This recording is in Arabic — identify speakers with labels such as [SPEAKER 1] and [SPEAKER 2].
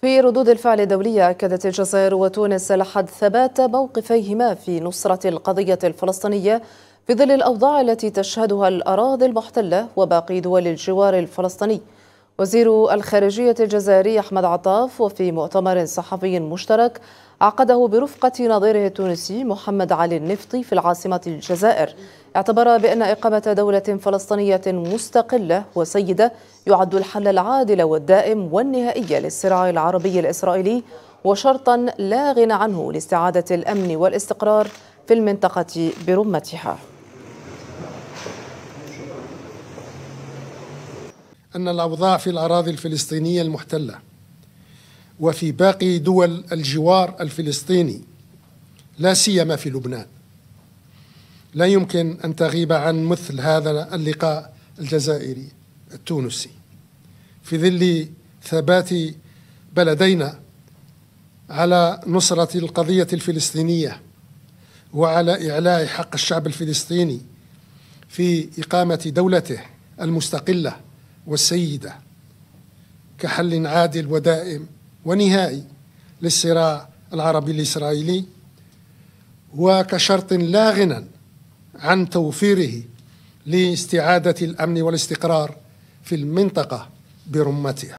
[SPEAKER 1] في ردود الفعل الدولية أكدت الجزائر وتونس لحد ثبات موقفيهما في نصرة القضية الفلسطينية في ظل الأوضاع التي تشهدها الأراضي المحتلة وباقي دول الجوار الفلسطيني وزير الخارجية الجزائري أحمد عطاف وفي مؤتمر صحفي مشترك عقده برفقة نظيره التونسي محمد علي النفطي في العاصمة الجزائر اعتبر بأن إقامة دولة فلسطينية مستقلة وسيدة يعد الحل العادل والدائم والنهائي للصراع العربي الإسرائيلي وشرطا لا غنى عنه لاستعادة الأمن والاستقرار في المنطقة برمتها
[SPEAKER 2] أن الأوضاع في الأراضي الفلسطينية المحتلة وفي باقي دول الجوار الفلسطيني لا سيما في لبنان لا يمكن أن تغيب عن مثل هذا اللقاء الجزائري التونسي في ظل ثبات بلدينا على نصرة القضية الفلسطينية وعلى إعلاء حق الشعب الفلسطيني في إقامة دولته المستقلة والسيدة كحل عادل ودائم ونهائي للصراع العربي الإسرائيلي وكشرط لا غنى عن توفيره لاستعاده الامن والاستقرار في المنطقه برمتها